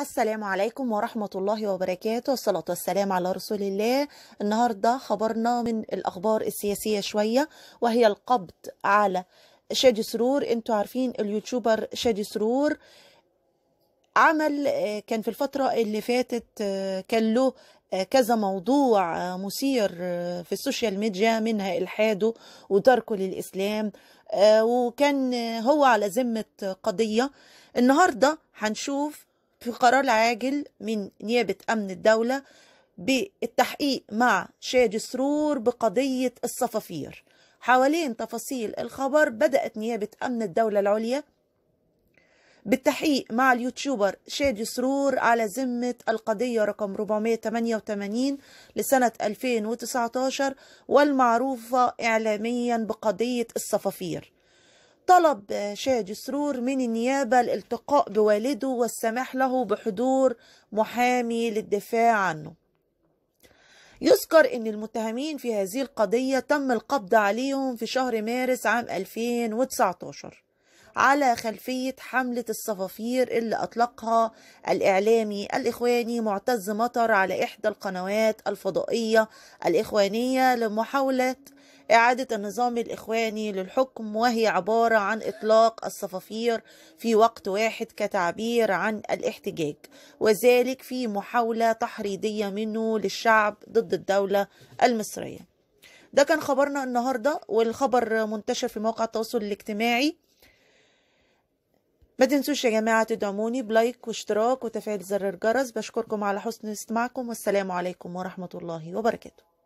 السلام عليكم ورحمة الله وبركاته والصلاة والسلام على رسول الله النهاردة خبرنا من الأخبار السياسية شوية وهي القبض على شادي سرور انتوا عارفين اليوتيوبر شادي سرور عمل آه، كان في الفترة اللي فاتت آه، كان له آه، كذا موضوع مثير في السوشيال ميديا منها إلحاده وتركه للإسلام وكان هو على ذمة قضية النهاردة هنشوف في قرار عاجل من نيابة أمن الدولة بالتحقيق مع شادي سرور بقضية الصفافير حوالين تفاصيل الخبر بدأت نيابة أمن الدولة العليا بالتحقيق مع اليوتيوبر شادي سرور على ذمة القضية رقم 488 لسنة 2019 والمعروفة إعلاميا بقضية الصفافير طلب شادي سرور من النيابة الالتقاء بوالده والسماح له بحضور محامي للدفاع عنه يذكر أن المتهمين في هذه القضية تم القبض عليهم في شهر مارس عام 2019 على خلفية حملة الصفافير اللي أطلقها الإعلامي الإخواني معتز مطر على إحدى القنوات الفضائية الإخوانية لمحاولة إعادة النظام الإخواني للحكم وهي عبارة عن إطلاق الصفافير في وقت واحد كتعبير عن الاحتجاج وذلك في محاولة تحريضية منه للشعب ضد الدولة المصرية ده كان خبرنا النهاردة والخبر منتشر في مواقع التواصل الاجتماعي ما تنسوش يا جماعة تدعموني بلايك واشتراك وتفعيل زر الجرس بشكركم على حسن استماعكم والسلام عليكم ورحمة الله وبركاته